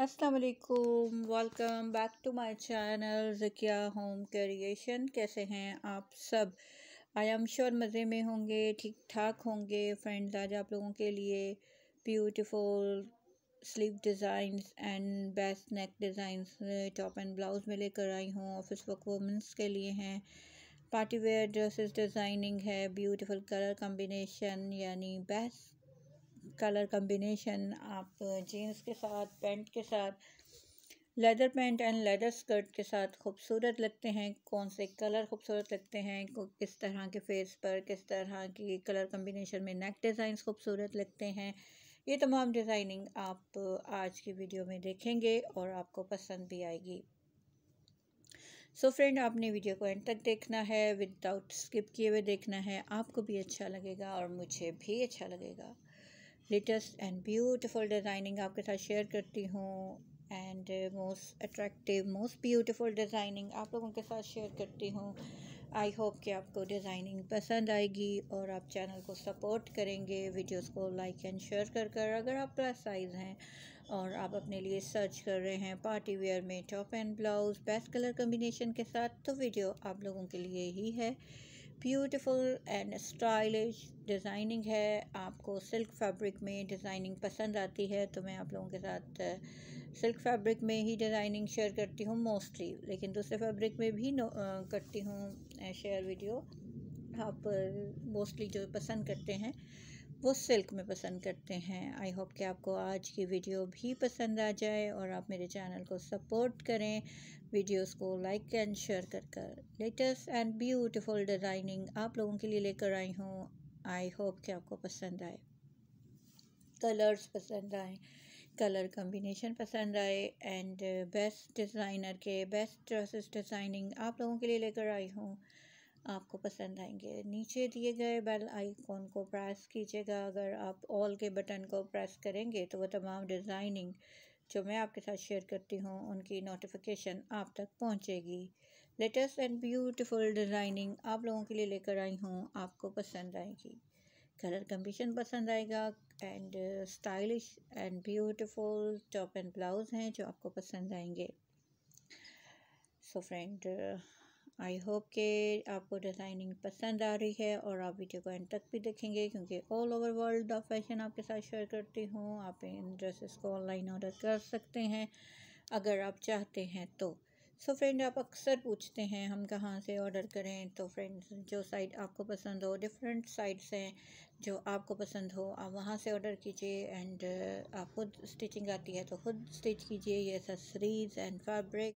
असलकुम welcome back to my channel Zakiya Home Creation कैसे हैं आप सब आई एम श्योर मज़े में होंगे ठीक ठाक होंगे फ्रेंड्स आज आप लोगों के लिए beautiful sleeve designs and best neck designs top and blouse में लेकर आई हूँ ऑफिस वर्क वुमेंस के लिए हैं पार्टी वेयर ड्रेसेस डिज़ाइनिंग है ब्यूटीफुल कलर कम्बिनेशन यानी बेस्ट कलर कम्बिनेशन आप जीन्स के साथ पेंट के साथ leather pant and leather skirt के साथ खूबसूरत लगते हैं कौन से कलर खूबसूरत लगते हैं किस तरह के फेस पर किस तरह की कलर कम्बिनेशन में नेक डिज़ाइंस खूबसूरत लगते हैं ये तमाम डिज़ाइनिंग आप आज की वीडियो में देखेंगे और आपको पसंद भी आएगी सो so फ्रेंड आपने वीडियो को एंड तक देखना है विदाउट स्किप किए हुए देखना है आपको भी अच्छा लगेगा और मुझे भी अच्छा लगेगा लेटेस्ट एंड ब्यूटीफुल डिज़ाइनिंग आपके साथ शेयर करती हूँ and most attractive most beautiful designing आप लोगों के साथ शेयर करती हूँ आई होप कि आपको डिज़ाइनिंग पसंद आएगी और आप चैनल को सपोर्ट करेंगे वीडियोस को लाइक एंड शेयर कर कर अगर आप प्लस साइज़ हैं और आप अपने लिए सर्च कर रहे हैं पार्टी वेयर में top and blouse best colour combination के साथ तो वीडियो आप लोगों के लिए ही है ब्यूटीफुल एंड स्टाइलिश डिज़ाइनिंग है आपको सिल्क फैब्रिक में डिज़ाइनिंग पसंद आती है तो मैं आप लोगों के साथ सिल्क फैब्रिक में ही डिज़ाइनिंग शेयर करती हूँ मोस्टली लेकिन दूसरे फैब्रिक में भी नो, करती हूँ शेयर वीडियो आप मोस्टली जो पसंद करते हैं वो सिल्क में पसंद करते हैं आई होप कि आपको आज की वीडियो भी पसंद आ जाए और आप मेरे चैनल को सपोर्ट करें वीडियोस को लाइक एंड शेयर कर कर लेटेस्ट एंड ब्यूटीफुल डिज़ाइनिंग आप लोगों के लिए लेकर आई हूँ आई होप कि आपको पसंद आए कलर्स पसंद आए कलर कम्बिनेशन पसंद आए एंड बेस्ट डिज़ाइनर के बेस्ट ड्रेसेस डिज़ाइनिंग आप लोगों के लिए लेकर आई हूँ आपको पसंद आएंगे नीचे दिए गए बेल आइकॉन को प्रेस कीजिएगा अगर आप ऑल के बटन को प्रेस करेंगे तो वो तमाम डिज़ाइनिंग जो मैं आपके साथ शेयर करती हूँ उनकी नोटिफिकेशन आप तक पहुँचेगी लेटेस्ट एंड ब्यूटीफुल डिज़ाइनिंग आप लोगों के लिए लेकर आई हूँ आपको पसंद आएगी कलर कम्बिशन पसंद आएगा and stylish and beautiful top and blouse हैं जो आपको पसंद आएंगे so so friend I hope के आपको डिज़ाइनिंग पसंद आ रही है और आप वीडियो को एंड तक भी देखेंगे क्योंकि all over world of fashion आपके साथ शेयर करती हूँ आप इन ड्रेसेस को ऑनलाइन ऑर्डर कर सकते हैं अगर आप चाहते हैं तो सो so फ्रेंड आप अक्सर पूछते हैं हम कहाँ से ऑर्डर करें तो फ्रेंड्स जो साइट आपको पसंद हो डिफरेंट साइट्स हैं जो आपको पसंद हो आप वहाँ से ऑर्डर कीजिए एंड uh, आप खुद स्टिचिंग आती है तो खुद स्टिच कीजिए ये सरीज एंड फैब्रिक